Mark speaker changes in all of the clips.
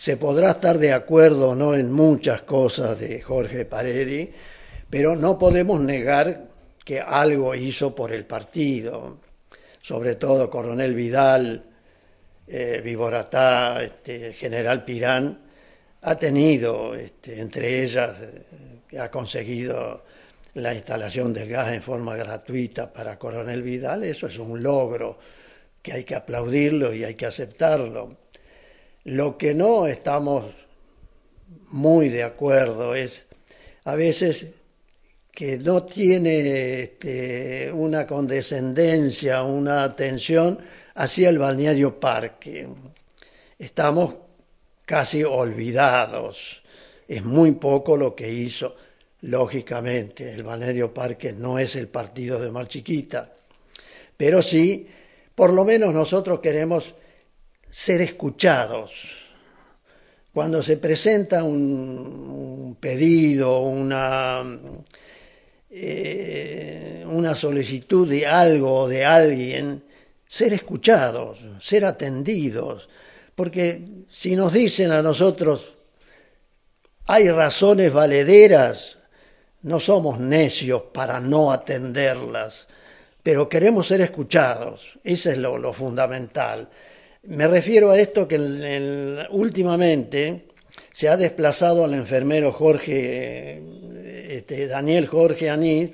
Speaker 1: Se podrá estar de acuerdo o no en muchas cosas de Jorge Paredi, pero no podemos negar que algo hizo por el partido, sobre todo Coronel Vidal, eh, Viboratá, este, General Pirán, ha tenido, este, entre ellas, eh, ha conseguido la instalación del gas en forma gratuita para Coronel Vidal, eso es un logro que hay que aplaudirlo y hay que aceptarlo lo que no estamos muy de acuerdo es a veces que no tiene este, una condescendencia, una atención hacia el balneario parque. Estamos casi olvidados. Es muy poco lo que hizo. Lógicamente, el balneario parque no es el partido de Mar Chiquita, pero sí, por lo menos nosotros queremos ser escuchados. Cuando se presenta un, pedido, una, eh, una solicitud de algo o de alguien, ser escuchados, ser atendidos, porque si nos dicen a nosotros, hay razones valederas, no somos necios para no atenderlas, pero queremos ser escuchados, eso es lo fundamental. Me refiero a esto que últimamente se ha desplazado al enfermero Jorge, eh, este, Daniel Jorge Anís.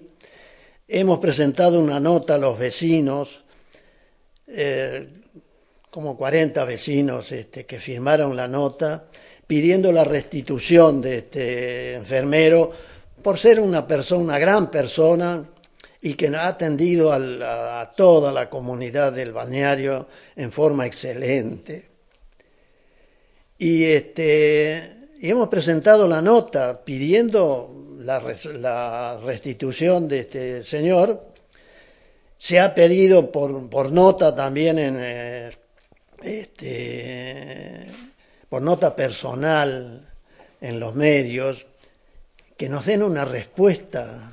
Speaker 1: Hemos presentado una nota a los vecinos, eh, como 40 vecinos este, que firmaron la nota, pidiendo la restitución de este enfermero por ser una persona, una gran persona, y que ha atendido a, toda la comunidad del balneario en forma excelente. Y, este, hemos presentado la nota pidiendo la, restitución de este señor. Se ha pedido por, nota también en, eh, este, por nota personal en los medios, que nos den una respuesta.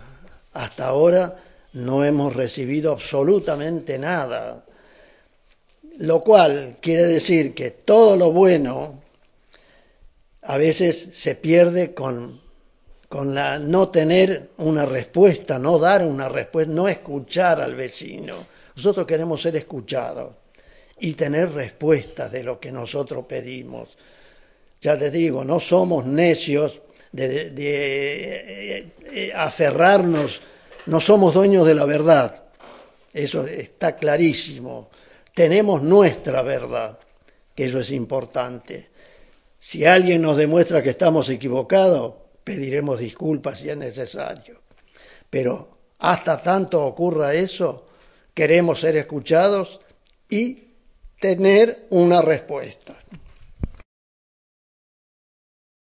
Speaker 1: Hasta ahora no hemos recibido absolutamente nada. Lo cual quiere decir que todo lo bueno a veces se pierde con, con la no tener una respuesta, no dar una respuesta, no escuchar al vecino. Nosotros queremos ser escuchados y tener respuestas de lo que nosotros pedimos. Ya les digo, no somos necios de eh, eh, eh, aferrarnos no somos dueños de la verdad, eso está clarísimo. Tenemos nuestra verdad, que eso es importante. Si alguien nos demuestra que estamos equivocados, pediremos disculpas si es necesario. Pero hasta tanto ocurra eso, queremos ser escuchados y tener una respuesta.